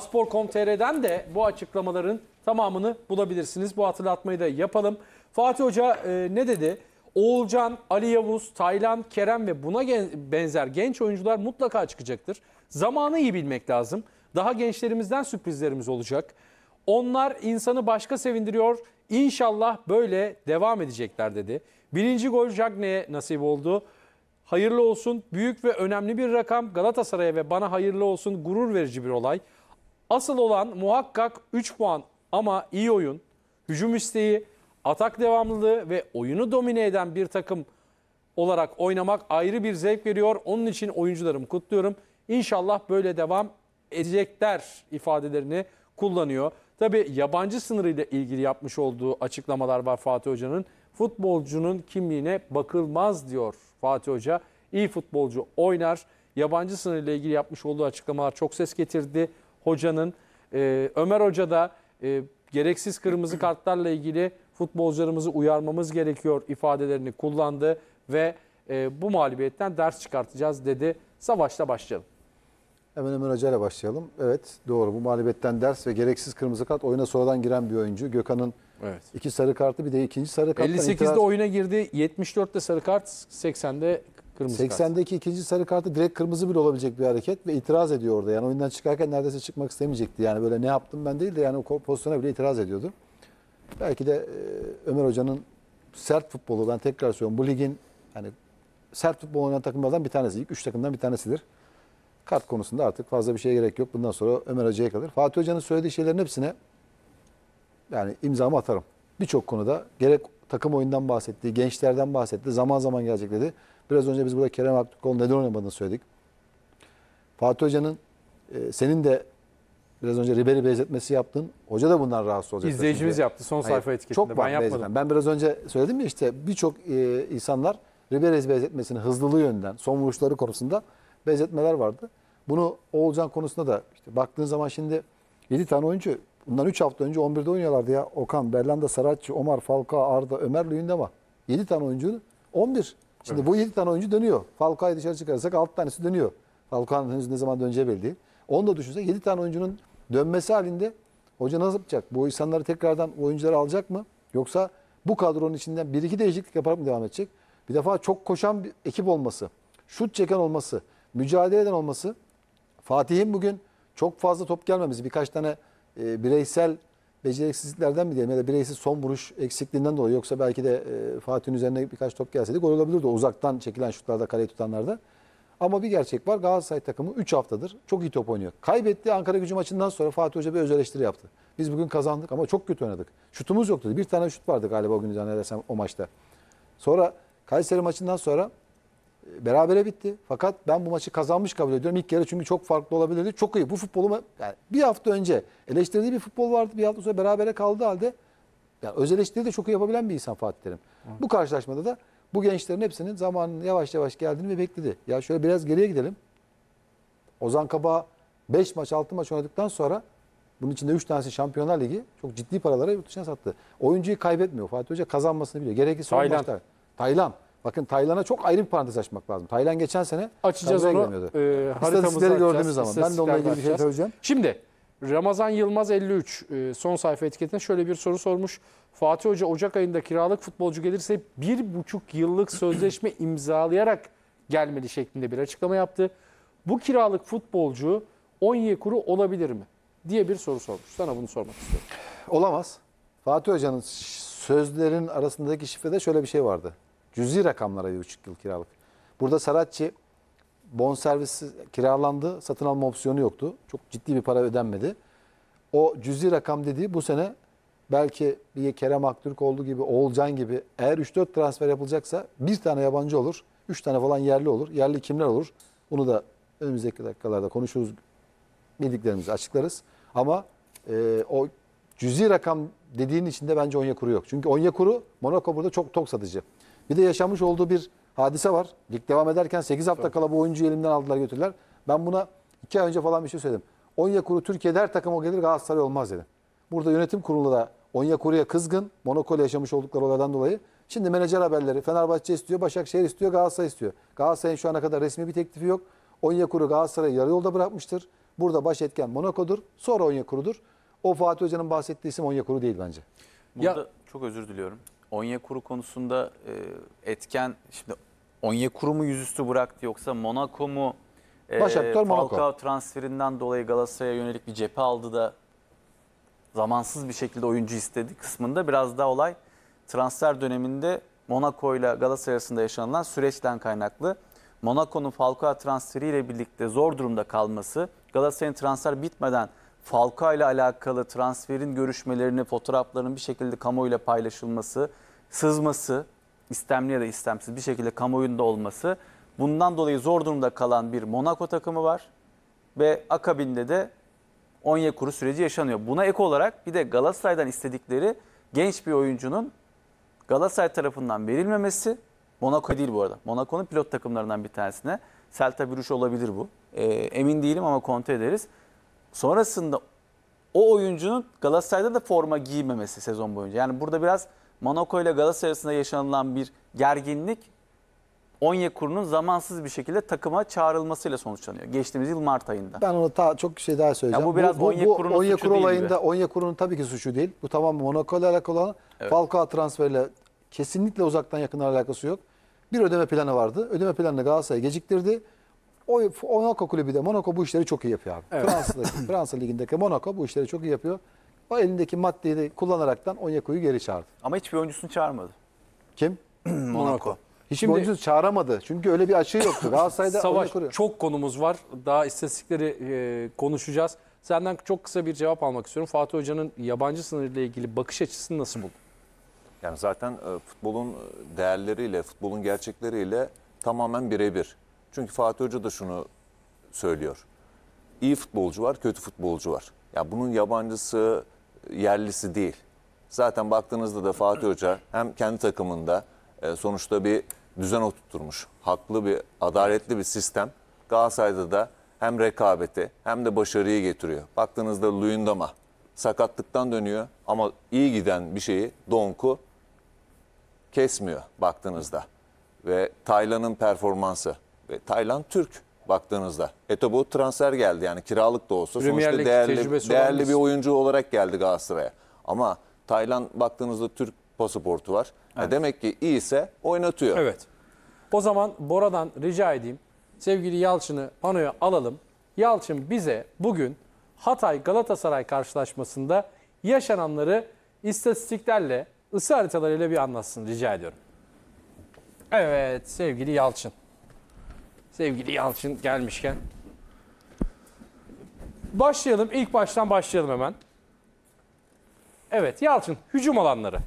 Spor.com.tr'den de bu açıklamaların tamamını bulabilirsiniz. Bu hatırlatmayı da yapalım. Fatih Hoca e, ne dedi? Oğulcan, Ali Yavuz, Taylan, Kerem ve buna gen benzer genç oyuncular mutlaka çıkacaktır. Zamanı iyi bilmek lazım. Daha gençlerimizden sürprizlerimiz olacak. Onlar insanı başka sevindiriyor. İnşallah böyle devam edecekler dedi. Birinci gol Jagne'ye nasip oldu. Hayırlı olsun. Büyük ve önemli bir rakam. Galatasaray'a ve bana hayırlı olsun. Gurur verici bir olay. Asıl olan muhakkak 3 puan ama iyi oyun, hücum isteği, atak devamlılığı ve oyunu domine eden bir takım olarak oynamak ayrı bir zevk veriyor. Onun için oyuncularımı kutluyorum. İnşallah böyle devam edecekler ifadelerini kullanıyor. Tabi yabancı sınırıyla ilgili yapmış olduğu açıklamalar var Fatih Hoca'nın. Futbolcunun kimliğine bakılmaz diyor Fatih Hoca. İyi futbolcu oynar. Yabancı sınırıyla ilgili yapmış olduğu açıklamalar çok ses getirdi hocanın. E, Ömer Hoca da e, gereksiz kırmızı kartlarla ilgili futbolcularımızı uyarmamız gerekiyor ifadelerini kullandı ve e, bu mağlubiyetten ders çıkartacağız dedi. Savaşla başlayalım. Hemen Ömer Hoca ile başlayalım. Evet doğru bu mağlubiyetten ders ve gereksiz kırmızı kart oyuna sonradan giren bir oyuncu. Gökhan'ın evet. iki sarı kartı bir de ikinci sarı kartı. 58'de itiraz... oyuna girdi 74'te sarı kart 80'de Kırmızı 80'deki kart. ikinci sarı kartı direkt kırmızı bile olabilecek bir hareket ve itiraz ediyor orada. Yani oyundan çıkarken neredeyse çıkmak istemeyecekti. Yani böyle ne yaptım ben değil de yani o pozisyona bile itiraz ediyordu. Belki de e, Ömer Hoca'nın sert futbolu ben tekrar söylüyorum. Bu ligin yani sert futbol oynayan takımlardan bir tanesi. İlk üç takımdan bir tanesidir. Kart konusunda artık fazla bir şeye gerek yok. Bundan sonra Ömer Hoca'ya kalır. Fatih Hoca'nın söylediği şeylerin hepsine yani imzamı atarım. Birçok konuda gerek takım oyundan bahsetti, gençlerden bahsetti, zaman zaman gelecek dedi. Biraz önce biz burada Kerem Aktürkoğlu neden oynamadığını söyledik. Fatih Hoca'nın e, senin de biraz önce Ribery benzetmesi yaptın. Hoca da bundan rahatsız olacak. İzleyicimiz şimdi. yaptı son sayfa etiketinde. Çok ben yapmadım. Benzeten. Ben biraz önce söyledim ya işte birçok e, insanlar Ribery benzetmesini hızlılığı yönden son vuruşları konusunda benzetmeler vardı. Bunu Oğulcan konusunda da işte baktığın zaman şimdi 7 tane oyuncu bundan 3 hafta önce 11'de oynuyorlardı ya. Okan, Berlanda, Saratçı, Omar, Falka, Arda, Ömer Lüyündema. 7 tane oyuncu 11. Şimdi evet. bu 7 tane oyuncu dönüyor. Falcao'yu dışarı çıkarırsak 6 tanesi dönüyor. Falcao'nun henüz ne zaman döneceği belli değil. Onu da düşünsek 7 tane oyuncunun dönmesi halinde hoca nasıl yapacak? Bu insanları tekrardan oyuncuları alacak mı? Yoksa bu kadronun içinden 1-2 değişiklik yaparak mı devam edecek? Bir defa çok koşan bir ekip olması, şut çeken olması, mücadele eden olması. Fatih'in bugün çok fazla top gelmemesi, birkaç tane e, bireysel beceriksizliklerden mi diyelim ya da bireysiz son vuruş eksikliğinden dolayı yoksa belki de e, Fatih'in üzerine birkaç top gelseydi gol olabilirdi uzaktan çekilen şutlarda kaleyi tutanlarda. Ama bir gerçek var Galatasaray takımı 3 haftadır çok iyi top oynuyor. kaybetti Ankara gücü maçından sonra Fatih Hoca bir öz eleştiri yaptı. Biz bugün kazandık ama çok kötü oynadık. Şutumuz yoktu. Bir tane şut vardı galiba o gün zannedersem o maçta. Sonra Kayseri maçından sonra berabere bitti. Fakat ben bu maçı kazanmış kabul ediyorum. İlk yarı çünkü çok farklı olabilirdi. Çok iyi. Bu futbolu yani bir hafta önce eleştirdiği bir futbol vardı. Bir hafta sonra berabere kaldığı halde yani öz eleştiri de çok iyi yapabilen bir insan Fatih Terim. Evet. Bu karşılaşmada da bu gençlerin hepsinin zamanının yavaş yavaş geldiğini ve bekledi. Ya şöyle biraz geriye gidelim. Ozan Kaba 5 maç 6 maç oynadıktan sonra bunun içinde 3 tanesi Şampiyonlar Ligi çok ciddi paralara yurt dışına sattı. Oyuncuyu kaybetmiyor Fatih Hoca kazanmasını biliyor. Gerekirse Tayland. Maçlar. Tayland. Bakın Taylan'a çok ayrı bir parantez açmak lazım. Taylan geçen sene açacağız onu. E, İstatistikleri gördüğümüz zaman. Ben de onunla ilgili bir şey söyleyeceğim. Şimdi Ramazan Yılmaz 53 e, son sayfa etiketine şöyle bir soru sormuş. Fatih Hoca Ocak ayında kiralık futbolcu gelirse bir buçuk yıllık sözleşme imzalayarak gelmeli şeklinde bir açıklama yaptı. Bu kiralık futbolcu kuru olabilir mi? diye bir soru sormuş. Sana bunu sormak istiyorum. Olamaz. Fatih Hoca'nın sözlerin arasındaki şifrede şöyle bir şey vardı. Cüzi rakamlara bir buçuk yıl kiralık. Burada Saratçı servisi kiralandı. Satın alma opsiyonu yoktu. Çok ciddi bir para ödenmedi. O cüzi rakam dediği bu sene belki bir Kerem Aktürk olduğu gibi Oğulcan gibi eğer 3-4 transfer yapılacaksa bir tane yabancı olur. 3 tane falan yerli olur. Yerli kimler olur? Bunu da önümüzdeki dakikalarda konuşuruz. Bildiklerimizi açıklarız. Ama e, o cüzi rakam dediğin içinde bence Onyekuru yok. Çünkü Onyekuru Monaco burada çok tok satıcı. Bir de yaşamış olduğu bir hadise var. Lig devam ederken 8 hafta kala bu oyuncuyu elimden aldılar götürdüler. Ben buna 2 ay önce falan bir şey söyledim. Onyekuru Türkiye'de her takım o gelir Galatasaray olmaz dedim. Burada yönetim kurulu da Onyekuru'ya kızgın. Monaco'yla yaşamış oldukları olaydan dolayı. Şimdi menajer haberleri Fenerbahçe istiyor, Başakşehir istiyor, Galatasaray istiyor. Galatasaray'ın şu ana kadar resmi bir teklifi yok. Onyekuru Galatasaray'ı yarı yolda bırakmıştır. Burada baş etken Monaco'dur. Sonra Onyekuru'dur. O Fatih Hoca'nın bahsettiği isim Onyekuru değil bence. Burada ya, çok özür diliyorum. Onyekuru konusunda e, etken şimdi Onyekuru mu yüzüstü bıraktı yoksa Monaco mu e, Falcao Monaco. transferinden dolayı Galatasaray'a yönelik bir cephe aldı da zamansız bir şekilde oyuncu istedi kısmında biraz daha olay transfer döneminde Monaco ile Galatasaray arasında yaşanılan süreçten kaynaklı. Monaco'nun Falcao transferiyle birlikte zor durumda kalması, Galatasaray'ın transfer bitmeden Falcao ile alakalı transferin görüşmelerini, fotoğrafların bir şekilde kamuoyuyla paylaşılması, sızması, istemli ya da istemsiz bir şekilde kamuoyunda olması. Bundan dolayı zor durumda kalan bir Monaco takımı var ve akabinde de Onyekuru süreci yaşanıyor. Buna ek olarak bir de Galatasaray'dan istedikleri genç bir oyuncunun Galatasaray tarafından verilmemesi, Monaco değil bu arada. Monaco'nun pilot takımlarından bir tanesine. Celta Brugge olabilir bu. E, emin değilim ama kontrol ederiz sonrasında o oyuncunun Galatasaray'da da forma giymemesi sezon boyunca. Yani burada biraz Monaco ile Galatasaray arasında yaşanılan bir gerginlik Onyekuru'nun zamansız bir şekilde takıma çağrılmasıyla sonuçlanıyor. Geçtiğimiz yıl Mart ayında. Ben ona ta, çok şey daha söyleyeceğim. Ya bu biraz bu, bu, Onyekuru'nun Onyekuru suçu değil olayında, Onyekuru'nun tabii ki suçu değil. Bu tamam Monaco ile alakalı olan evet. Falcao transferiyle kesinlikle uzaktan yakından alakası yok. Bir ödeme planı vardı. Ödeme planını Galatasaray geciktirdi. O, Monaco kulübü de Monaco bu işleri çok iyi yapıyor abi. Evet. Fransa'daki, Fransa ligindeki Monaco bu işleri çok iyi yapıyor. O elindeki maddeyi de kullanaraktan Onyeku'yu geri çağırdı. Ama hiçbir oyuncusunu çağırmadı. Kim? Monaco. Hiçbir oyuncusunu çağıramadı. Çünkü öyle bir açığı yoktu. Galatasaray'da Savaş çok konumuz var. Daha istatistikleri e, konuşacağız. Senden çok kısa bir cevap almak istiyorum. Fatih Hoca'nın yabancı sınırıyla ilgili bakış açısını nasıl buldun? Yani zaten e, futbolun e, değerleriyle, futbolun gerçekleriyle tamamen birebir. Çünkü Fatih Hoca da şunu söylüyor. İyi futbolcu var, kötü futbolcu var. Ya yani bunun yabancısı, yerlisi değil. Zaten baktığınızda da Fatih Hoca hem kendi takımında e, sonuçta bir düzen oturtmuş. Haklı bir, adaletli bir sistem. Galatasaray'da da hem rekabeti hem de başarıyı getiriyor. Baktığınızda Luyendama sakatlıktan dönüyor ama iyi giden bir şeyi Donku kesmiyor baktığınızda. Ve Taylan'ın performansı ve Tayland Türk baktığınızda. Eto bu transfer geldi yani kiralık da olsa Premier sonuçta değerli, değerli bir oyuncu olarak geldi Galatasaray'a. Ama Tayland baktığınızda Türk pasaportu var. E evet. Demek ki iyiyse oynatıyor. Evet. O zaman Bora'dan rica edeyim. Sevgili Yalçın'ı panoya alalım. Yalçın bize bugün Hatay Galatasaray karşılaşmasında yaşananları istatistiklerle, ısı haritalarıyla bir anlatsın rica ediyorum. Evet sevgili Yalçın sevgili Yalçın gelmişken. Başlayalım. İlk baştan başlayalım hemen. Evet Yalçın hücum alanları.